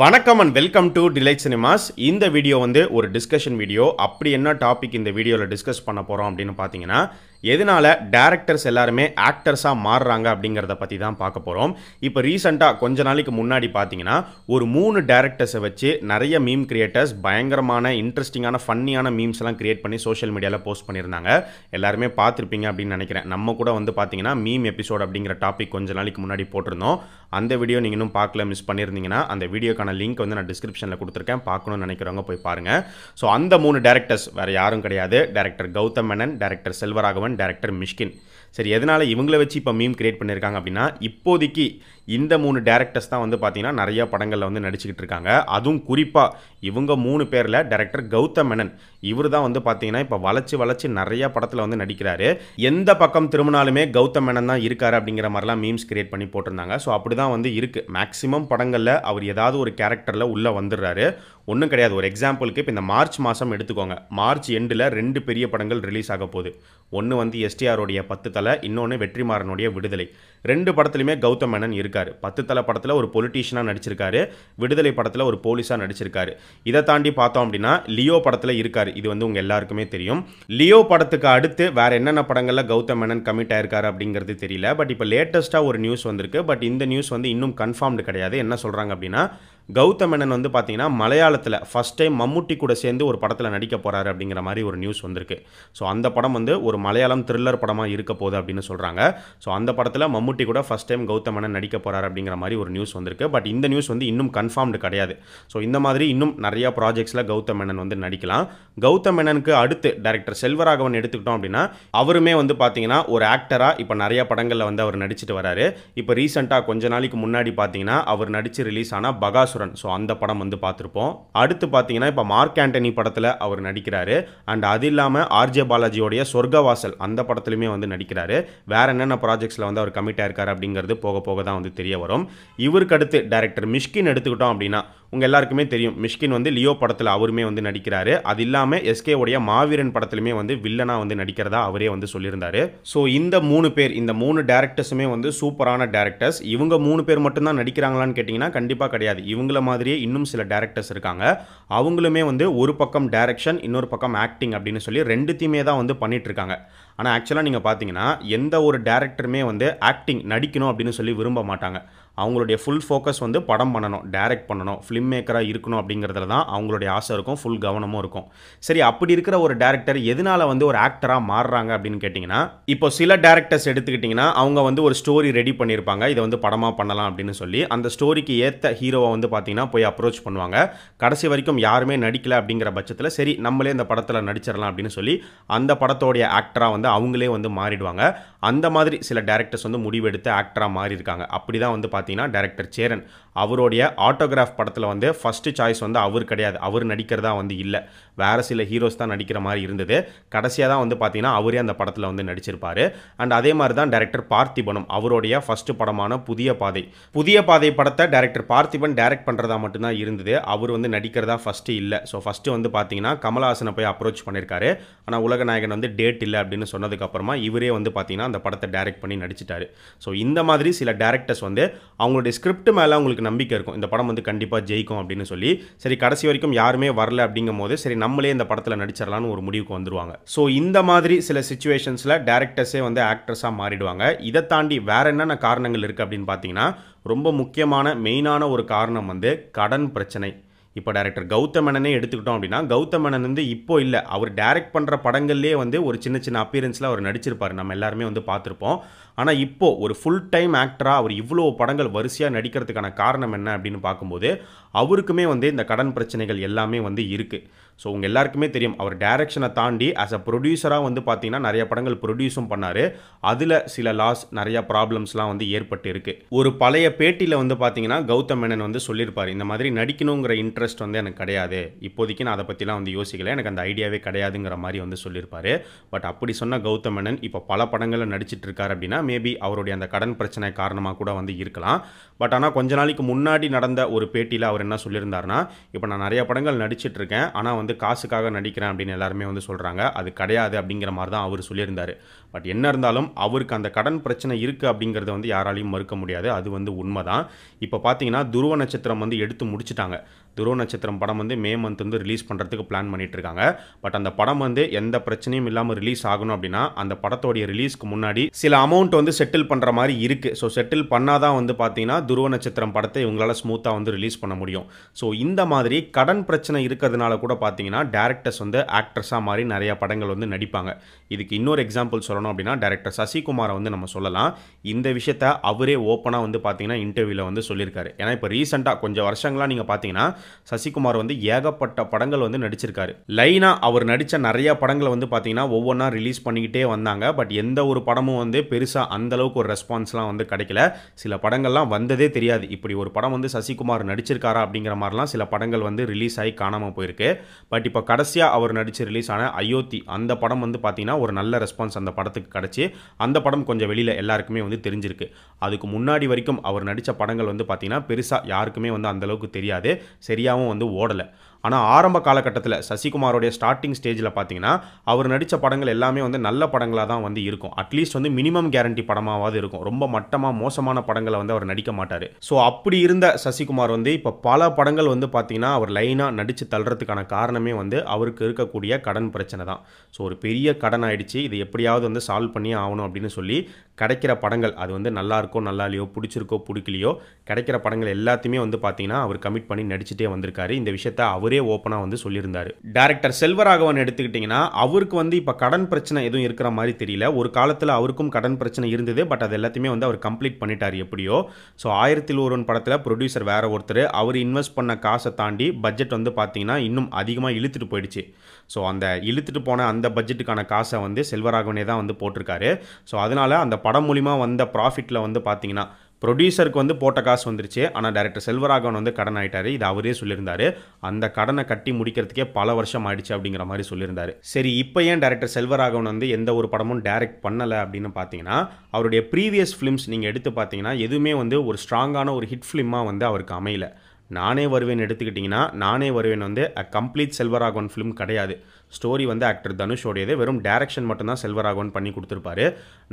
வணக்கம் and welcome to Delight Cinemas இந்த video வந்து ஒரு டிஸ்கஷன் வீடியோ அப்படி என்ன டாபிக் இந்த வீடியோவில் டிஸ்கஸ் பண்ண போகிறோம் அப்படின்னு பார்த்தீங்கன்னா எதனால டேரக்டர்ஸ் எல்லாருமே ஆக்டர்ஸாக மாறுறாங்க அப்படிங்கிறத பற்றி தான் பார்க்க போகிறோம் இப்போ ரீசெண்டாக கொஞ்ச நாளைக்கு முன்னாடி பார்த்தீங்கன்னா ஒரு மூணு டேரக்டர்ஸை வச்சு நிறைய மீம் கிரியேட்டர்ஸ் பயங்கரமான இன்ட்ரெஸ்டிங்கான ஃபன்னியான மீம்ஸ் எல்லாம் கிரியேட் பண்ணி சோஷியல் மீடியாவில் போஸ்ட் பண்ணியிருந்தாங்க எல்லாருமே பார்த்துருப்பீங்க அப்படின்னு நினைக்கிறேன் நம்ம கூட வந்து பார்த்தீங்கன்னா மீம் எபிசோட் அப்படிங்கிற டாபிக் கொஞ்ச நாளைக்கு முன்னாடி போட்டிருந்தோம் அந்த வீடியோ நீங்கள் இன்னும் பார்க்கல மிஸ் பண்ணியிருந்தீங்கன்னா அந்த வீடியோக்கான லிங்க் வந்து நான் டிஸ்கிரிப்ஷனில் கொடுத்துருக்கேன் பார்க்கணும்னு நினைக்கிறவங்க போய் பாருங்கள் ஸோ அந்த மூணு டேரக்டர்ஸ் வேறு யாரும் கிடையாது director Gautham Menon director Selvaraghavan director Mysskin சரி எதனால் இவங்கள வச்சு இப்போ மீம் க்ரியேட் பண்ணியிருக்காங்க அப்படின்னா இப்போதைக்கு இந்த மூணு டேரக்டர்ஸ் தான் வந்து பார்த்திங்கன்னா நிறையா படங்களில் வந்து நடிச்சுக்கிட்டு இருக்காங்க அதுவும் குறிப்பாக இவங்க மூணு பேரில் டேரக்டர் கௌதம் மேனன் இவர் தான் வந்து பார்த்திங்கன்னா இப்போ வளச்சு வளச்சு நிறையா படத்தில் வந்து நடிக்கிறாரு எந்த பக்கம் திரும்பினாலுமே கௌதம் மேனன் தான் இருக்கார் அப்படிங்கிற மாதிரிலாம் மீம்ஸ் கிரியேட் பண்ணி போட்டிருந்தாங்க ஸோ அப்படி தான் வந்து இருக்குது மேக்ஸிமம் படங்களில் அவர் ஏதாவது ஒரு கேரக்டரில் உள்ளே வந்துடுறாரு ஒன்றும் கிடையாது ஒரு எக்ஸாம்பிளுக்கு இப்போ இந்த மார்ச் மாதம் எடுத்துக்கோங்க மார்ச் எண்டில் ரெண்டு பெரிய படங்கள் ரிலீஸ் ஆக போகுது ஒன்று வந்து எஸ்டிஆருடைய பத்து தலை தலை இன்னொன்று வெற்றிமாறனுடைய விடுதலை ரெண்டு படத்துலையுமே கௌதம் மேனன் இருக்கார் பத்து தலை படத்தில் ஒரு பொலிட்டீஷியனாக நடிச்சிருக்காரு விடுதலை படத்தில் ஒரு போலீஸாக நடிச்சிருக்காரு இதை தாண்டி பார்த்தோம் அப்படின்னா லியோ படத்தில் இருக்கார் இது வந்து உங்கள் எல்லாருக்குமே தெரியும் லியோ படத்துக்கு அடுத்து வேறு என்னென்ன படங்களில் கௌதம் மேனன் கமிட் ஆயிருக்காரு அப்படிங்கிறது தெரியல பட் இப்போ லேட்டஸ்ட்டாக ஒரு நியூஸ் வந்திருக்கு பட் இந்த நியூஸ் வந்து இன்னும் கன்ஃபார்ம்டு கிடையாது என்ன சொல்கிறாங்க அப்படின்னா கௌதம் மேனன் வந்து பார்த்தீங்கன்னா மலையாளத்தில் ஃபஸ்ட் டைம் மம்முட்டி கூட சேர்ந்து ஒரு படத்தில் நடிக்க போகிறாரு அப்படிங்கிற மாதிரி ஒரு நியூஸ் வந்திருக்கு ஸோ அந்த படம் வந்து ஒரு மலையாளம் த்ரில்லர் படமாக இருக்க போகுது அப்படின்னு சொல்கிறாங்க ஸோ அந்த படத்தில் மம்முட்டி கூட ஃபஸ்ட் டைம் கௌதம் மேனன் நடிக்க போகிறாரு அப்படிங்கிற மாதிரி ஒரு நியூஸ் வந்திருக்கு பட் இந்த நியூஸ் வந்து இன்னும் கன்ஃபார்ம்டு கிடையாது ஸோ இந்த மாதிரி இன்னும் நிறையா ப்ராஜெக்ட்ஸில் கௌதம் மேனன் வந்து நடிக்கலாம் கௌதம் மேனனுக்கு அடுத்து டேரக்டர் செல்வராகவன் எடுத்துக்கிட்டோம் அப்படின்னா அவருமே வந்து பார்த்தீங்கன்னா ஒரு ஆக்டராக இப்போ நிறைய படங்களில் வந்து அவர் நடிச்சிட்டு வராரு இப்போ ரீசெண்டாக கொஞ்ச நாளைக்கு முன்னாடி பார்த்தீங்கன்னா அவர் நடித்து ரிலீஸ் ஆனால் பகாஸ் நரகாசுரன் ஸோ அந்த படம் வந்து பார்த்துருப்போம் அடுத்து பார்த்தீங்கன்னா இப்போ மார்க் ஆண்டனி படத்தில் அவர் நடிக்கிறாரு அண்ட் அது இல்லாமல் ஆர்ஜே பாலாஜியோடைய சொர்க்கவாசல் அந்த படத்துலையுமே வந்து நடிக்கிறாரு வேற என்னென்ன ப்ராஜெக்ட்ஸில் வந்து அவர் கமிட்டாக இருக்கார் அப்படிங்கிறது போக போக தான் வந்து தெரிய வரும் இவருக்கு அடுத்து டேரக்டர் மிஷ்கின் எடுத்துக்கிட்டோம் அப்படின்னா உங்கள் எல்லாருக்குமே தெரியும் மிஷ்கின் வந்து லியோ படத்தில் அவருமே வந்து நடிக்கிறாரு அது இல்லாமல் எஸ்கே உடைய மாவீரன் படத்துலையுமே வந்து வில்லனாக வந்து நடிக்கிறதா அவரே வந்து சொல்லியிருந்தாரு ஸோ இந்த மூணு பேர் இந்த மூணு டேரக்டர்ஸுமே வந்து சூப்பரான டேரக்டர்ஸ் இவங்க மூணு பேர் மட்டும்தான் நடிக்கிறாங்களான்னு கேட்டிங்கன்னா கண்டிப்பாக கிடையாது இவங்கள மாதிரியே இன்னும் சில டேரக்டர்ஸ் இருக்காங்க அவங்களுமே வந்து ஒரு பக்கம் டேரக்ஷன் இன்னொரு பக்கம் ஆக்டிங் அப்படின்னு சொல்லி ரெண்டுத்தையுமே தான் வந்து பண்ணிகிட்ருக்காங்க ஆனால் ஆக்சுவலாக நீங்கள் பார்த்தீங்கன்னா எந்த ஒரு டேரக்டருமே வந்து ஆக்டிங் நடிக்கணும் அப்படின்னு சொல்லி விரும்ப மாட்டாங்க அவங்களுடைய ஃபுல் ஃபோக்கஸ் வந்து படம் பண்ணணும் டேரக்ட் பண்ணணும் ஃபிலிம் மேக்கராக இருக்கணும் அப்படிங்கிறதுல தான் அவங்களுடைய ஆசை இருக்கும் ஃபுல் கவனமும் இருக்கும் சரி அப்படி இருக்கிற ஒரு டேரக்டர் எதனால் வந்து ஒரு ஆக்டராக மாறுறாங்க அப்படின்னு கேட்டிங்கன்னா இப்போ சில டேரக்டர்ஸ் எடுத்துக்கிட்டிங்கன்னா அவங்க வந்து ஒரு ஸ்டோரி ரெடி பண்ணியிருப்பாங்க இதை வந்து படமாக பண்ணலாம் அப்படின்னு சொல்லி அந்த ஸ்டோரிக்கு ஏற்ற ஹீரோவை வந்து பார்த்திங்கன்னா போய் அப்ரோச் பண்ணுவாங்க கடைசி வரைக்கும் யாருமே நடிக்கலை அப்படிங்கிற பட்சத்தில் சரி நம்மளே இந்த படத்தில் நடிச்சிடலாம் அப்படின்னு சொல்லி அந்த படத்தோடைய ஆக்டராக வந்து அவங்களே வந்து மாறிடுவாங்க அந்த மாதிரி சில டேரக்டர்ஸ் வந்து முடிவெடுத்து ஆக்டராக மாறியிருக்காங்க அப்படி தான் வந்து பார்த்தீங்கன்னா டைரக்டர் சேரன் அவருடைய ஆட்டோகிராஃப் படத்தில் வந்து ஃபஸ்ட்டு சாய்ஸ் வந்து அவர் கிடையாது அவர் நடிக்கிறதா வந்து இல்லை வேறு சில ஹீரோஸ் தான் நடிக்கிற மாதிரி இருந்தது கடைசியாக தான் வந்து பார்த்திங்கன்னா அவரே அந்த படத்தில் வந்து நடிச்சிருப்பார் அண்ட் அதே மாதிரி தான் டேரக்டர் பார்த்திபனும் அவருடைய ஃபஸ்ட்டு படமான புதிய பாதை புதிய பாதை படத்தை டேரக்டர் பார்த்திபன் டேரக்ட் பண்ணுறதா மட்டும்தான் இருந்தது அவர் வந்து நடிக்கிறதா ஃபஸ்ட்டு இல்லை ஸோ ஃபஸ்ட்டு வந்து பார்த்திங்கன்னா கமலஹாசனை போய் அப்ரோச் பண்ணியிருக்காரு ஆனால் உலகநாயகன் வந்து டேட் இல்லை அப்படின்னு சொன்னதுக்கப்புறமா இவரே வந்து பார்த்தீங்கன்னா அந்த படத்தை டேரக்ட் பண்ணி நடிச்சிட்டாரு ஸோ இந்த மாதிரி சில டேரக்டர்ஸ் வந்து அவங்களுடைய ஸ்கிரிப்ட் மேலே அவங்களுக்கு அவங்களுக்கு நம்பிக்கை இருக்கும் இந்த படம் வந்து கண்டிப்பாக ஜெயிக்கும் அப்படின்னு சொல்லி சரி கடைசி வரைக்கும் யாருமே வரல அப்படிங்கும் போது சரி நம்மளே இந்த படத்தில் நடிச்சிடலான்னு ஒரு முடிவுக்கு வந்துருவாங்க ஸோ இந்த மாதிரி சில சுச்சுவேஷன்ஸில் டேரக்டர்ஸே வந்து ஆக்ட்ரஸாக மாறிடுவாங்க இதை தாண்டி வேற என்னென்ன காரணங்கள் இருக்குது அப்படின்னு பார்த்தீங்கன்னா ரொம்ப முக்கியமான மெயினான ஒரு காரணம் வந்து கடன் பிரச்சனை இப்போ டேரக்டர் மேனனே எடுத்துக்கிட்டோம் அப்படின்னா மேனன் வந்து இப்போ இல்லை அவர் டைரக்ட் பண்ணுற படங்கள்லேயே வந்து ஒரு சின்ன சின்ன அப்பியரன்ஸில் அவர் நடிச்சிருப்பார் நம்ம எல்லாருமே வந்து பார்த்துருப்போம் ஆனால் இப்போது ஒரு ஃபுல் டைம் ஆக்டராக அவர் இவ்வளோ படங்கள் வரிசையாக நடிக்கிறதுக்கான காரணம் என்ன அப்படின்னு பார்க்கும்போது அவருக்குமே வந்து இந்த கடன் பிரச்சனைகள் எல்லாமே வந்து இருக்குது ஸோ உங்கள் எல்லாருக்குமே தெரியும் அவர் டேரெக்ஷனை தாண்டி ஆஸ் அ ப்ரொடியூசராக வந்து பார்த்திங்கன்னா நிறைய படங்கள் ப்ரொடியூஸும் பண்ணார் அதில் சில லாஸ் நிறையா ப்ராப்ளம்ஸ்லாம் வந்து ஏற்பட்டு இருக்குது ஒரு பழைய பேட்டியில் வந்து பார்த்திங்கன்னா கௌதம் மேனன் வந்து சொல்லியிருப்பார் இந்த மாதிரி நடிக்கணுங்கிற இன்ட்ரெஸ்ட் வந்து எனக்கு கிடையாது இப்போதைக்கு நான் அதை பற்றிலாம் வந்து யோசிக்கல எனக்கு அந்த ஐடியாவே கிடையாதுங்கிற மாதிரி வந்து சொல்லியிருப்பார் பட் அப்படி சொன்ன கௌதம் மேனன் இப்போ பல படங்களில் நடிச்சிட்டு இருக்காரு அப்படின்னா மேபி அவருடைய அந்த கடன் பிரச்சனை காரணமாக கூட வந்து இருக்கலாம் பட் ஆனால் கொஞ்ச நாளைக்கு முன்னாடி நடந்த ஒரு பேட்டியில் அவர் என்ன சொல்லியிருந்தார்னா இப்போ நான் நிறைய படங்கள் இருக்கேன் ஆனால் வந்து காசுக்காக நடிக்கிறேன் அப்படின்னு எல்லாருமே வந்து சொல்கிறாங்க அது கிடையாது அப்படிங்கிற மாதிரி தான் அவர் சொல்லியிருந்தார் பட் என்ன இருந்தாலும் அவருக்கு அந்த கடன் பிரச்சனை இருக்குது அப்படிங்கிறத வந்து யாராலையும் மறுக்க முடியாது அது வந்து உண்மை தான் இப்போ பார்த்தீங்கன்னா துருவ நட்சத்திரம் வந்து எடுத்து முடிச்சிட்டாங்க துருவ நட்சத்திரம் படம் வந்து மே மந்த் வந்து ரிலீஸ் பண்ணுறதுக்கு பிளான் பண்ணிட்டுருக்காங்க பட் அந்த படம் வந்து எந்த பிரச்சனையும் இல்லாமல் ரிலீஸ் ஆகணும் அப்படின்னா அந்த படத்தோடைய ரிலீஸ்க்கு முன்னாடி சில அமௌண்ட் வந்து செட்டில் பண்ணுற மாதிரி இருக்குது ஸோ செட்டில் பண்ணாதான் வந்து பார்த்தீங்கன்னா துருவ நட்சத்திரம் படத்தை இவங்களால் ஸ்மூத்தாக வந்து ரிலீஸ் பண்ண முடியும் ஸோ இந்த மாதிரி கடன் பிரச்சனை இருக்கிறதுனால கூட பார்த்தீங்கன்னா டேரக்டர்ஸ் வந்து ஆக்ட்ரஸாக மாதிரி நிறைய படங்கள் வந்து நடிப்பாங்க இதுக்கு இன்னொரு எக்ஸாம்பிள் சொல்லணும் அப்படின்னா டேரக்டர் சசிகுமாரை வந்து நம்ம சொல்லலாம் இந்த விஷயத்த அவரே ஓப்பனாக வந்து பார்த்தீங்கன்னா இன்டர்வியூவில் வந்து சொல்லியிருக்காரு ஏன்னா இப்போ ரீசெண்டாக கொஞ்சம் வருஷங்களாக நீங்கள் பார்த்தீங்கன்னா சசிகுமார் வந்து ஏகப்பட்ட படங்கள் வந்து நடிச்சிருக்காரு லைனா அவர் நடித்த நிறைய படங்களை வந்து பார்த்தீங்கன்னா ஒவ்வொன்றா ரிலீஸ் பண்ணிக்கிட்டே வந்தாங்க பட் எந்த ஒரு படமும் வந்து பெருசாக அந்தளவுக்கு ஒரு ரெஸ்பான்ஸ்லாம் வந்து கிடைக்கல சில படங்கள்லாம் வந்ததே தெரியாது இப்படி ஒரு படம் வந்து சசிகுமார் நடிச்சிருக்காரா அப்படிங்கிற மாதிரிலாம் சில படங்கள் வந்து ரிலீஸ் ஆகி காணாமல் போயிருக்கு பட் இப்போ கடைசியாக அவர் நடித்து ரிலீஸ் ஆன அயோத்தி அந்த படம் வந்து பார்த்தீங்கன்னா ஒரு நல்ல ரெஸ்பான்ஸ் அந்த படத்துக்கு கிடச்சி அந்த படம் கொஞ்சம் வெளியில் எல்லாருக்குமே வந்து தெரிஞ்சிருக்கு அதுக்கு முன்னாடி வரைக்கும் அவர் நடித்த படங்கள் வந்து பார்த்தீங்கன்னா பெருசாக யாருக்குமே வந்து அந்தளவுக்கு தெரியாது சரி சரியாகவும் வந்து ஓடலை ஆனால் ஆரம்ப காலகட்டத்தில் சசிகுமாரோடைய ஸ்டார்டிங் ஸ்டேஜில் பார்த்தீங்கன்னா அவர் நடித்த படங்கள் எல்லாமே வந்து நல்ல படங்களாக தான் வந்து இருக்கும் அட்லீஸ்ட் வந்து மினிமம் கேரண்டி படமாவது இருக்கும் ரொம்ப மட்டமாக மோசமான படங்களை வந்து அவர் நடிக்க மாட்டார் ஸோ அப்படி இருந்த சசிகுமார் வந்து இப்போ பல படங்கள் வந்து பார்த்தீங்கன்னா அவர் லைனாக நடித்து தள்ளுறதுக்கான காரணமே வந்து அவருக்கு இருக்கக்கூடிய கடன் பிரச்சனை தான் ஸோ ஒரு பெரிய கடன் ஆயிடுச்சு இது எப்படியாவது வந்து சால்வ் பண்ணி ஆகணும் அப்படின்னு சொல்லி கிடைக்கிற படங்கள் அது வந்து நல்லா இருக்கோ நல்லா இல்லையோ பிடிச்சிருக்கோ பிடிக்கலையோ கிடைக்கிற படங்கள் எல்லாத்தையுமே வந்து பார்த்தீங்கன்னா அவர் கமிட் பண்ணி நடிச்சுட்டே வந்திருக்காரு இந்த விஷயத்த அவர் அவரே ஓப்பனாக வந்து சொல்லியிருந்தார் டேரக்டர் செல்வராகவன் எடுத்துக்கிட்டிங்கன்னா அவருக்கு வந்து இப்போ கடன் பிரச்சனை எதுவும் இருக்கிற மாதிரி தெரியல ஒரு காலத்தில் அவருக்கும் கடன் பிரச்சனை இருந்தது பட் அது எல்லாத்தையுமே வந்து அவர் கம்ப்ளீட் பண்ணிட்டார் எப்படியோ ஸோ ஆயிரத்தில் ஒருவன் படத்தில் ப்ரொடியூசர் வேறு ஒருத்தர் அவர் இன்வெஸ்ட் பண்ண காசை தாண்டி பட்ஜெட் வந்து பார்த்தீங்கன்னா இன்னும் அதிகமாக இழுத்துட்டு போயிடுச்சு ஸோ அந்த இழுத்துட்டு போன அந்த பட்ஜெட்டுக்கான காசை வந்து செல்வராகவனே தான் வந்து போட்டிருக்காரு ஸோ அதனால் அந்த படம் மூலிமா வந்த ப்ராஃபிட்டில் வந்து பார்த்திங்கன்னா ப்ரொடியூசருக்கு வந்து போட்ட காசு வந்துருச்சு ஆனால் டேரக்டர் செல்வராகவன் வந்து கடன் ஆகிட்டார் இது அவரே சொல்லியிருந்தார் அந்த கடனை கட்டி முடிக்கிறதுக்கே பல வருஷம் ஆயிடுச்சு அப்படிங்கிற மாதிரி சொல்லியிருந்தார் சரி இப்போ ஏன் டேரக்டர் செல்வராகவன் வந்து எந்த ஒரு படமும் டைரக்ட் பண்ணலை அப்படின்னு பார்த்தீங்கன்னா அவருடைய ப்ரீவியஸ் ஃபிலிம்ஸ் நீங்கள் எடுத்து பார்த்தீங்கன்னா எதுவுமே வந்து ஒரு ஸ்ட்ராங்கான ஒரு ஹிட் ஃபிலிமாக வந்து அவருக்கு அமையல நானே வருவேன் எடுத்துக்கிட்டிங்கன்னா நானே வருவேன் வந்து அ கம்ப்ளீட் செல்வராகவன் ஃபிலிம் கிடையாது ஸ்டோரி வந்து ஆக்டர் தனுஷோடையது வெறும் டேரக்ஷன் மட்டும்தான் செல்வராகவன் பண்ணி கொடுத்துருப்பாரு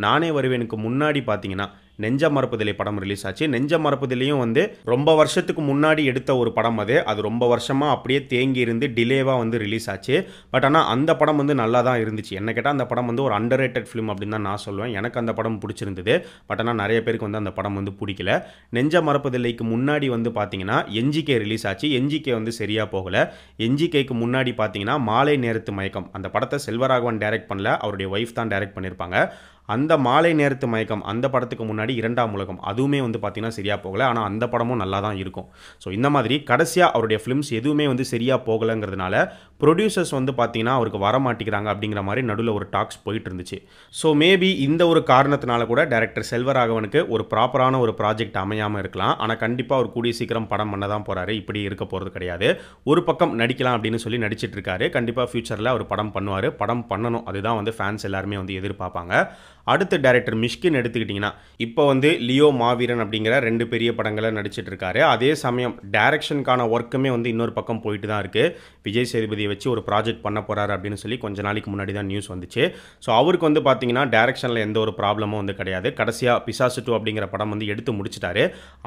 நானே வருவேனுக்கு முன்னாடி பார்த்தீங்கன்னா நெஞ்ச மறுப்புதிலை படம் ரிலீஸ் ஆச்சு நெஞ்ச மறுப்புதிலையும் வந்து ரொம்ப வருஷத்துக்கு முன்னாடி எடுத்த ஒரு படம் அது அது ரொம்ப வருஷமாக அப்படியே தேங்கி இருந்து டிலேவாக வந்து ரிலீஸ் ஆச்சு பட் ஆனால் அந்த படம் வந்து நல்லா தான் இருந்துச்சு என்ன கேட்டால் அந்த படம் வந்து ஒரு அண்டர் ரேட்டட் ஃபிலிம் அப்படின்னு தான் நான் சொல்லுவேன் எனக்கு அந்த படம் பிடிச்சிருந்தது பட் ஆனால் நிறைய பேருக்கு வந்து அந்த படம் வந்து பிடிக்கல நெஞ்ச மறுப்புதில்லைக்கு முன்னாடி வந்து பார்த்தீங்கன்னா எஞ்சிகே ரிலீஸ் ஆச்சு எஞ்சிகே வந்து சரியாக போகலை எஞ்சிகேக்கு முன்னாடி பார்த்தீங்கன்னா மாலை நேரத்து மயக்கம் அந்த படத்தை செல்வராகவன் டைரக்ட் பண்ணல அவருடைய ஒய்ஃப் தான் டைரக்ட் பண்ணியிருப்பாங்க அந்த மாலை நேரத்து மயக்கம் அந்த படத்துக்கு முன்னாடி இரண்டாம் உலகம் அதுவுமே வந்து பார்த்திங்கன்னா சரியாக போகலை ஆனால் அந்த படமும் நல்லா தான் இருக்கும் ஸோ இந்த மாதிரி கடைசியாக அவருடைய ஃபிலிம்ஸ் எதுவுமே வந்து சரியாக போகலைங்கிறதுனால ப்ரொடியூசர்ஸ் வந்து பார்த்தீங்கன்னா அவருக்கு வர மாட்டேங்கிறாங்க அப்படிங்கிற மாதிரி நடுவில் ஒரு டாக்ஸ் போயிட்டு இருந்துச்சு ஸோ மேபி இந்த ஒரு காரணத்தினால கூட டேரக்டர் செல்வராகவனுக்கு ஒரு ப்ராப்பரான ஒரு ப்ராஜெக்ட் அமையாமல் இருக்கலாம் ஆனால் கண்டிப்பாக அவர் கூடிய சீக்கிரம் படம் பண்ண தான் போகிறாரு இப்படி இருக்க போகிறது கிடையாது ஒரு பக்கம் நடிக்கலாம் அப்படின்னு சொல்லி நடிச்சிட்டு இருக்காரு கண்டிப்பாக ஃபியூச்சரில் அவர் படம் பண்ணுவார் படம் பண்ணணும் அதுதான் வந்து ஃபேன்ஸ் எல்லாருமே வந்து எதிர்பார்ப்பாங்க அடுத்து டேரக்டர் மிஷ்கின் எடுத்துக்கிட்டிங்கன்னா இப்போ வந்து லியோ மாவீரன் அப்படிங்கிற ரெண்டு பெரிய படங்களை நடிச்சிட்டு இருக்காரு அதே சமயம் டேரக்ஷனுக்கான ஒர்க்குமே வந்து இன்னொரு பக்கம் போயிட்டு தான் இருக்குது விஜய் சேதுபதி வச்சு ஒரு ப்ராஜெக்ட் பண்ண போகிறாரு அப்படின்னு சொல்லி கொஞ்ச நாளைக்கு முன்னாடி தான் நியூஸ் வந்துச்சு ஸோ அவருக்கு வந்து பார்த்தீங்கன்னா டேரெக்ஷனில் எந்த ஒரு ப்ராப்ளமும் வந்து கிடையாது கடைசியாக பிசாசு டூ அப்படிங்கிற படம் வந்து எடுத்து முடிச்சிட்டாரு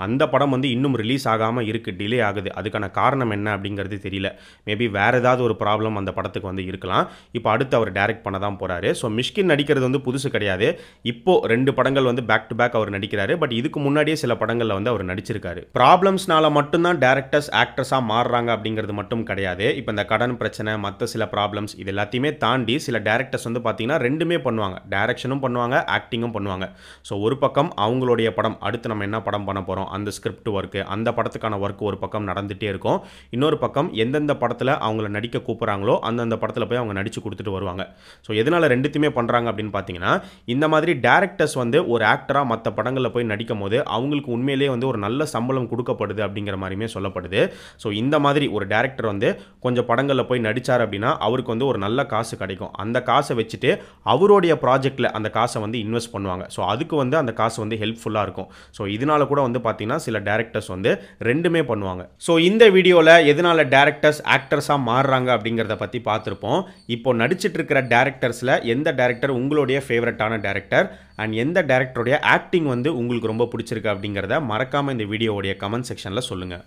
அந்த படம் வந்து இன்னும் ரிலீஸ் ஆகாமல் இருக்குது டிலே ஆகுது அதுக்கான காரணம் என்ன அப்படிங்கிறது தெரியல மேபி வேறு ஏதாவது ஒரு ப்ராப்ளம் அந்த படத்துக்கு வந்து இருக்கலாம் இப்போ அடுத்து அவர் டேரக்ட் பண்ண தான் போகிறாரு ஸோ மிஷ்கின் நடிக்கிறது வந்து புதுசு கிடையாது இப்போது ரெண்டு படங்கள் வந்து பேக் டு பேக் அவர் நடிக்கிறாரு பட் இதுக்கு முன்னாடியே சில படங்களில் வந்து அவர் நடிச்சிருக்காரு ப்ராப்ளம்ஸ்னால மட்டும்தான் டேரக்டர்ஸ் ஆக்டர்ஸாக மாறுறாங்க அப்படிங்கிறது மட்டும் கிடையாது இப்போ இந்த கடன் பிரச்சனை பிரச்சனை மற்ற சில ப்ராப்ளம்ஸ் இது எல்லாத்தையுமே தாண்டி சில டேரக்டர்ஸ் வந்து பார்த்தீங்கன்னா ரெண்டுமே பண்ணுவாங்க டேரக்ஷனும் பண்ணுவாங்க ஆக்டிங்கும் பண்ணுவாங்க ஸோ ஒரு பக்கம் அவங்களுடைய படம் அடுத்து நம்ம என்ன படம் பண்ண போகிறோம் அந்த ஸ்கிரிப்ட் ஒர்க்கு அந்த படத்துக்கான ஒர்க் ஒரு பக்கம் நடந்துகிட்டே இருக்கும் இன்னொரு பக்கம் எந்தெந்த படத்தில் அவங்கள நடிக்க கூப்பிட்றாங்களோ அந்தந்த படத்தில் போய் அவங்க நடித்து கொடுத்துட்டு வருவாங்க ஸோ எதனால் ரெண்டுத்தையுமே பண்ணுறாங்க அப்படின்னு பார்த்தீங்கன்னா இந்த மாதிரி டேரக்டர்ஸ் வந்து ஒரு ஆக்டராக மற்ற படங்களில் போய் நடிக்கும் போது அவங்களுக்கு உண்மையிலேயே வந்து ஒரு நல்ல சம்பளம் கொடுக்கப்படுது அப்படிங்கிற மாதிரியுமே சொல்லப்படுது ஸோ இந்த மாதிரி ஒரு டேரக்டர் வந்து கொஞ்சம் படங்களில் போய் நடித்தார் அப்படின்னா அவருக்கு வந்து ஒரு நல்ல காசு கிடைக்கும் அந்த காசை வச்சுட்டு அவருடைய ப்ராஜெக்டில் அந்த காசை வந்து இன்வெஸ்ட் பண்ணுவாங்க ஸோ அதுக்கு வந்து அந்த காசு வந்து ஹெல்ப்ஃபுல்லாக இருக்கும் ஸோ இதனால கூட வந்து பார்த்திங்கன்னா சில டேரக்டர்ஸ் வந்து ரெண்டுமே பண்ணுவாங்க ஸோ இந்த வீடியோவில் எதனால டேரக்டர்ஸ் ஆக்டர்ஸாக மாறுறாங்க அப்படிங்கிறத பற்றி பார்த்துருப்போம் இப்போ நடிச்சிட்டு இருக்கிற டேரக்டர்ஸில் எந்த டேரக்டர் உங்களுடைய ஃபேவரட்டான டேரக்டர் அண்ட் எந்த டேரக்டருடைய ஆக்டிங் வந்து உங்களுக்கு ரொம்ப பிடிச்சிருக்கு அப்படிங்கிறத மறக்காமல் இந்த வீடியோவுடைய கமெண்ட் செக்ஷனில் சொல்லுங்கள்